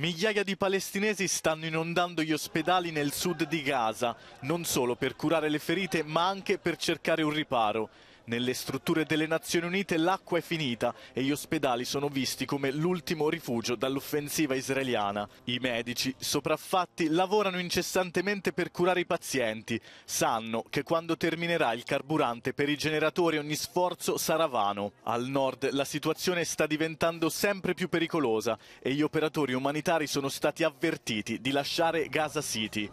Migliaia di palestinesi stanno inondando gli ospedali nel sud di Gaza, non solo per curare le ferite ma anche per cercare un riparo. Nelle strutture delle Nazioni Unite l'acqua è finita e gli ospedali sono visti come l'ultimo rifugio dall'offensiva israeliana. I medici, sopraffatti, lavorano incessantemente per curare i pazienti. Sanno che quando terminerà il carburante per i generatori ogni sforzo sarà vano. Al nord la situazione sta diventando sempre più pericolosa e gli operatori umanitari sono stati avvertiti di lasciare Gaza City.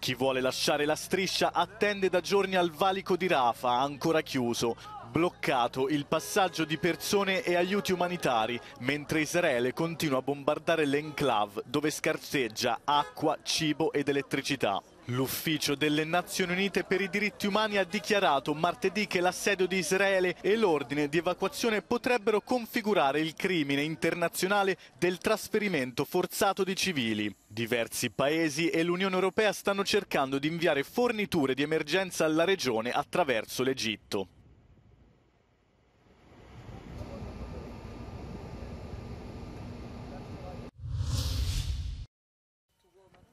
Chi vuole lasciare la striscia attende da giorni al valico di Rafa, ancora chiuso. Bloccato il passaggio di persone e aiuti umanitari, mentre Israele continua a bombardare l'enclave dove scarseggia acqua, cibo ed elettricità. L'ufficio delle Nazioni Unite per i diritti umani ha dichiarato martedì che l'assedio di Israele e l'ordine di evacuazione potrebbero configurare il crimine internazionale del trasferimento forzato di civili. Diversi paesi e l'Unione Europea stanno cercando di inviare forniture di emergenza alla regione attraverso l'Egitto.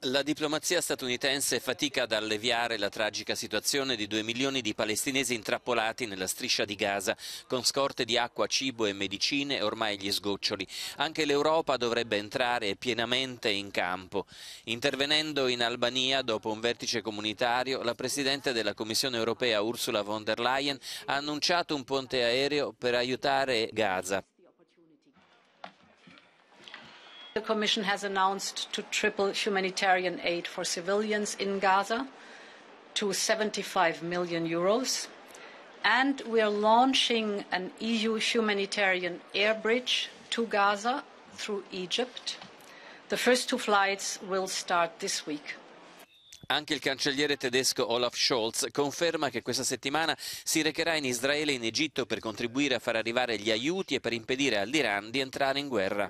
La diplomazia statunitense fatica ad alleviare la tragica situazione di due milioni di palestinesi intrappolati nella striscia di Gaza, con scorte di acqua, cibo e medicine ormai gli sgoccioli. Anche l'Europa dovrebbe entrare pienamente in campo. Intervenendo in Albania dopo un vertice comunitario, la Presidente della Commissione europea Ursula von der Leyen ha annunciato un ponte aereo per aiutare Gaza. The Commission has announced to triple humanitarian aid for civilians in Gaza to 75 million euros. And we are launching an EU humanitarian air bridge to Gaza through Egypt. The first two flights will start this week. Anche il cancelliere tedesco Olaf Scholz conferma che questa settimana si recherà in Israele e in Egitto per contribuire a far arrivare gli aiuti e per impedire all'Iran di entrare in guerra.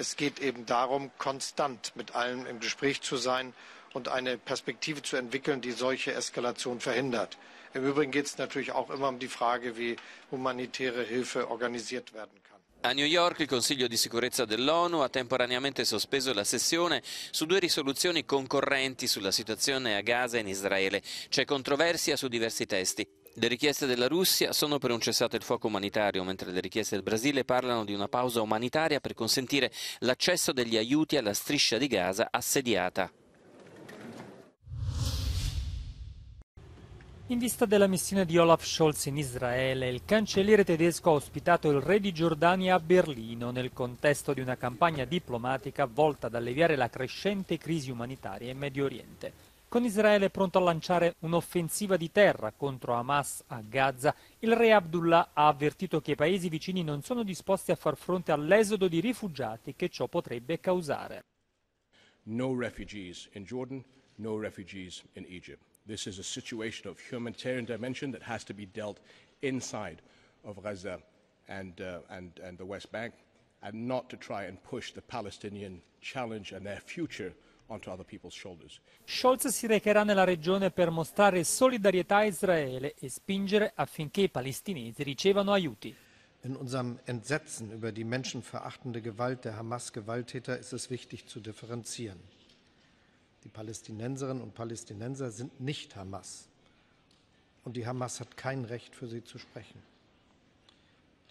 Es geht eben darum, konstant mit allen im Gespräch zu sein und eine Perspektive zu entwickeln, die solche Eskalation verhindert. Im Übrigen geht es natürlich auch immer um die Frage, wie humanitäre Hilfe organisiert werden kann. A New York il Consiglio di sicurezza dell'ONU ha temporaneamente sospeso la sessione su due risoluzioni concorrenti sulla situazione a Gaza e in Israele. C'è controversia su diversi testi. Le richieste della Russia sono per un cessate il fuoco umanitario, mentre le richieste del Brasile parlano di una pausa umanitaria per consentire l'accesso degli aiuti alla striscia di Gaza assediata. In vista della missione di Olaf Scholz in Israele, il cancelliere tedesco ha ospitato il re di Giordania a Berlino nel contesto di una campagna diplomatica volta ad alleviare la crescente crisi umanitaria in Medio Oriente. Con Israele pronto a lanciare un'offensiva di terra contro Hamas a Gaza, il re Abdullah ha avvertito che i paesi vicini non sono disposti a far fronte all'esodo di rifugiati che ciò potrebbe causare. No refugees in Jordan, no refugees in Egypt. This is a situation of humanitarian dimension that has to be dealt inside of Gaza and, uh, and, and the West Bank, and not to try and push the Palestinian challenge and their future Scholz si recherà nella regione per mostrare solidarietà a Israele e spingere affinché i palestinesi ricevano aiuti. In unserem Entsetzen über die menschenverachtende Gewalt der Hamas-Gewalttäter ist es wichtig zu differenzieren. Die Palästinenserinnen und Palästinenser sind nicht Hamas. Und die Hamas hat kein Recht, für sie zu sprechen.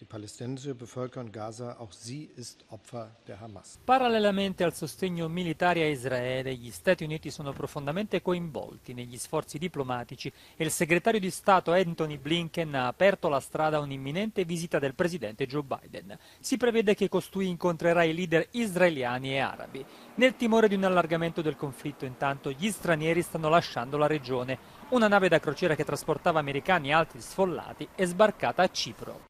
Die palästinensische Bevölkerung Gaza, auch sie ist Opfer der Hamas. Parallelamente al sostegno militare a Israele, gli Stati Uniti sono profondamente coinvolti negli sforzi diplomatici e il segretario di Stato Anthony Blinken ha aperto la strada a un'imminente visita del presidente Joe Biden. Si prevede che costui incontrerà i leader israeliani e arabi. Nel timore di un allargamento del conflitto, intanto, gli stranieri stanno lasciando la regione. Una nave da crociera che trasportava americani e altri sfollati è sbarcata a Cipro.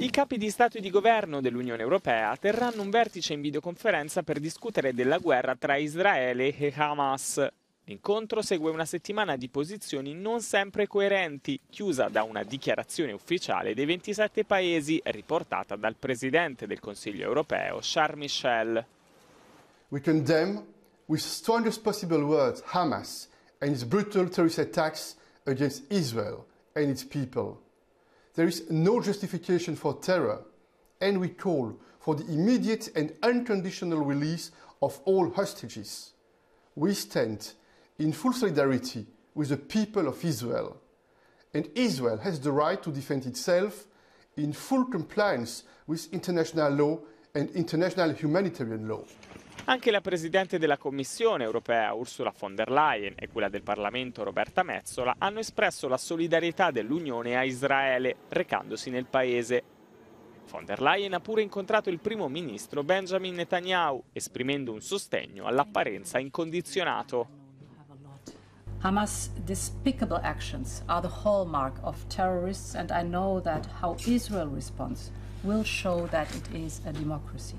I capi di Stato e di governo dell'Unione Europea terranno un vertice in videoconferenza per discutere della guerra tra Israele e Hamas. L'incontro segue una settimana di posizioni non sempre coerenti, chiusa da una dichiarazione ufficiale dei 27 paesi riportata dal presidente del Consiglio europeo Charles Michel. We condemn with strongest possible words Hamas and its brutal terrorist attacks against Israel and its people. There is no justification for terror, and we call for the immediate and unconditional release of all hostages. We stand in full solidarity with the people of Israel, and Israel has the right to defend itself in full compliance with international law and international humanitarian law. Anche la Presidente della Commissione europea Ursula von der Leyen e quella del Parlamento Roberta Mezzola hanno espresso la solidarietà dell'Unione a Israele, recandosi nel paese. Von der Leyen ha pure incontrato il primo ministro Benjamin Netanyahu, esprimendo un sostegno all'apparenza incondizionato. Hamas' despicable actions are the hallmark of terrorists, and I know that how Israel responds will show that it is a democracy.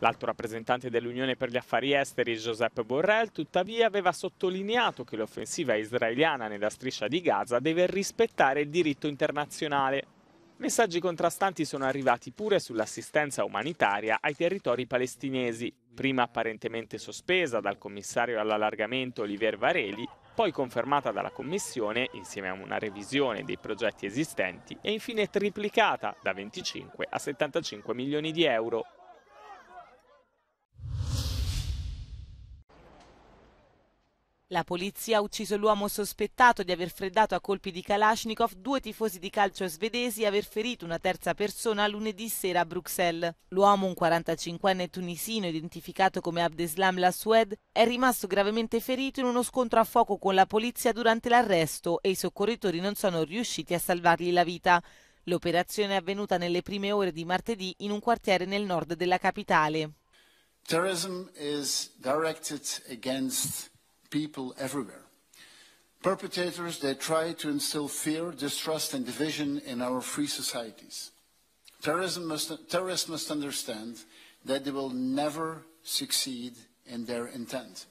L'alto rappresentante dell'Unione per gli affari esteri, Giuseppe Borrell, tuttavia aveva sottolineato che l'offensiva israeliana nella striscia di Gaza deve rispettare il diritto internazionale. Messaggi contrastanti sono arrivati pure sull'assistenza umanitaria ai territori palestinesi, prima apparentemente sospesa dal commissario all'allargamento Olivier Vareli, poi confermata dalla Commissione insieme a una revisione dei progetti esistenti e infine triplicata da 25 a 75 milioni di euro. La polizia ha ucciso l'uomo sospettato di aver freddato a colpi di Kalashnikov due tifosi di calcio svedesi e aver ferito una terza persona lunedì sera a Bruxelles. L'uomo, un 45enne tunisino identificato come Abdeslam Lasued, è rimasto gravemente ferito in uno scontro a fuoco con la polizia durante l'arresto e i soccorritori non sono riusciti a salvargli la vita. L'operazione è avvenuta nelle prime ore di martedì in un quartiere nel nord della capitale. Terrorism is directed against people everywhere. Perpetrators, they try to instill fear, distrust, and division in our free societies. Must, terrorists must understand that they will never succeed in their intent.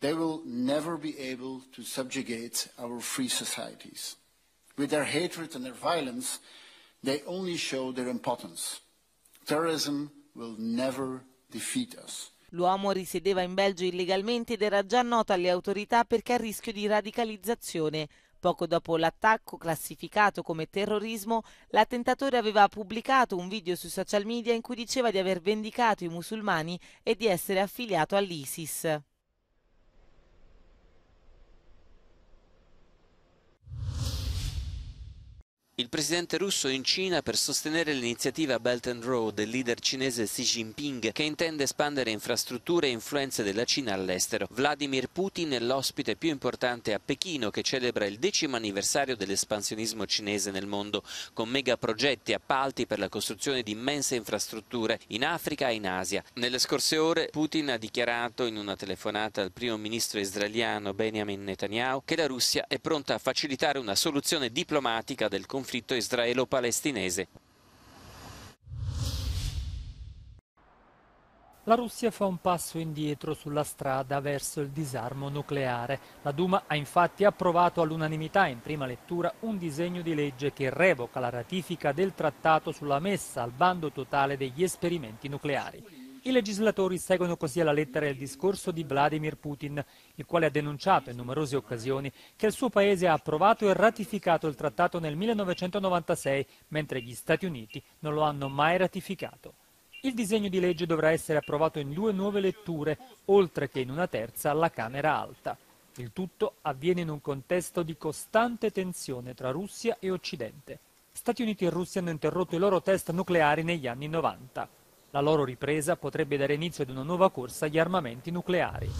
They will never be able to subjugate our free societies. With their hatred and their violence, they only show their impotence. Terrorism will never defeat us. L'uomo risiedeva in Belgio illegalmente ed era già noto alle autorità perché a rischio di radicalizzazione. Poco dopo l'attacco, classificato come terrorismo, l'attentatore aveva pubblicato un video sui social media in cui diceva di aver vendicato i musulmani e di essere affiliato all'ISIS. Il presidente russo in Cina per sostenere l'iniziativa Belt and Road del leader cinese Xi Jinping che intende espandere infrastrutture e influenze della Cina all'estero. Vladimir Putin è l'ospite più importante a Pechino che celebra il decimo anniversario dell'espansionismo cinese nel mondo con megaprogetti e appalti per la costruzione di immense infrastrutture in Africa e in Asia. Nelle scorse ore Putin ha dichiarato in una telefonata al primo ministro israeliano Benjamin Netanyahu che la Russia è pronta a facilitare una soluzione diplomatica del conflitto conflitto israelo-palestinese. La Russia fa un passo indietro sulla strada verso il disarmo nucleare. La Duma ha infatti approvato all'unanimità in prima lettura un disegno di legge che revoca la ratifica del trattato sulla messa al bando totale degli esperimenti nucleari. I legislatori seguono così alla lettera il discorso di Vladimir Putin, il quale ha denunciato in numerose occasioni che il suo paese ha approvato e ratificato il trattato nel 1996, mentre gli Stati Uniti non lo hanno mai ratificato. Il disegno di legge dovrà essere approvato in due nuove letture, oltre che in una terza alla Camera Alta. Il tutto avviene in un contesto di costante tensione tra Russia e Occidente. Stati Uniti e Russia hanno interrotto i loro test nucleari negli anni 90. La loro ripresa potrebbe dare inizio ad una nuova corsa agli armamenti nucleari.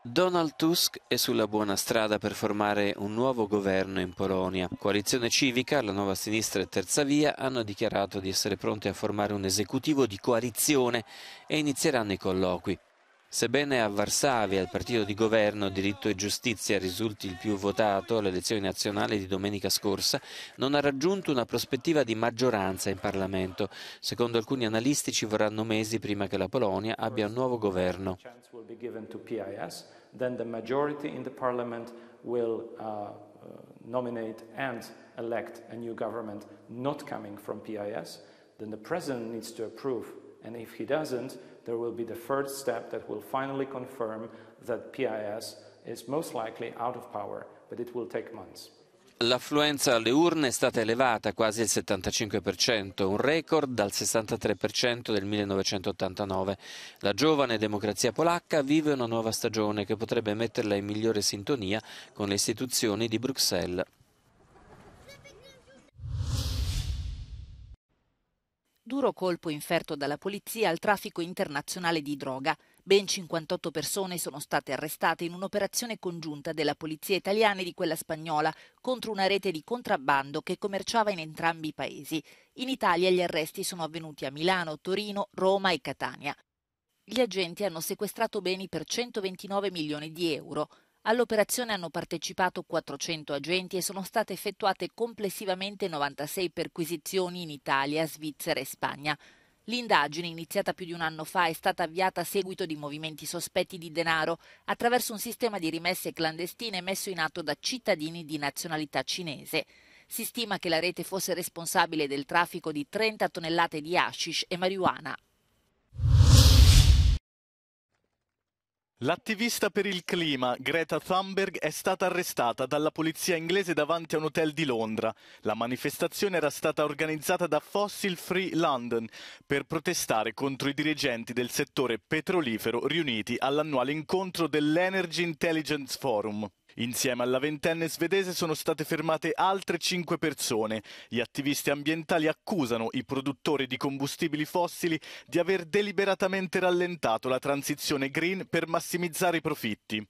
Donald Tusk è sulla buona strada per formare un nuovo governo in Polonia. Coalizione Civica, la Nuova Sinistra e Terza Via hanno dichiarato di essere pronti a formare un esecutivo di coalizione e inizieranno i colloqui. Sebbene a Varsavia il partito di governo Diritto e Giustizia risulti il più votato alle elezioni nazionali di domenica scorsa, non ha raggiunto una prospettiva di maggioranza in Parlamento. Secondo alcuni analisti ci vorranno mesi prima che la Polonia abbia un nuovo governo. Then the majority in the parliament will uh, uh nominate and elect a new government not PIS. Then the president needs to approve, and if he doesn't, there will be the third step that will finally confirm that PIS is most likely out of power, but it will take months. L'affluenza alle urne è stata elevata quasi al 75%, un record dal 63% del 1989. La giovane democrazia polacca vive una nuova stagione che potrebbe metterla in migliore sintonia con le istituzioni di Bruxelles. duro colpo inferto dalla polizia al traffico internazionale di droga. Ben 58 persone sono state arrestate in un'operazione congiunta della polizia italiana e di quella spagnola contro una rete di contrabbando che commerciava in entrambi i paesi. In Italia gli arresti sono avvenuti a Milano, Torino, Roma e Catania. Gli agenti hanno sequestrato beni per 129 milioni di euro, All'operazione hanno partecipato 400 agenti e sono state effettuate complessivamente 96 perquisizioni in Italia, Svizzera e Spagna. L'indagine, iniziata più di un anno fa, è stata avviata a seguito di movimenti sospetti di denaro attraverso un sistema di rimesse clandestine messo in atto da cittadini di nazionalità cinese. Si stima che la rete fosse responsabile del traffico di 30 tonnellate di hashish e marijuana L'attivista per il clima Greta Thunberg è stata arrestata dalla polizia inglese davanti a un hotel di Londra. La manifestazione era stata organizzata da Fossil Free London per protestare contro i dirigenti del settore petrolifero riuniti all'annuale incontro dell'Energy Intelligence Forum. Insieme alla ventenne svedese sono state fermate altre cinque persone. Gli attivisti ambientali accusano i produttori di combustibili fossili di aver deliberatamente rallentato la transizione green per massimizzare i profitti.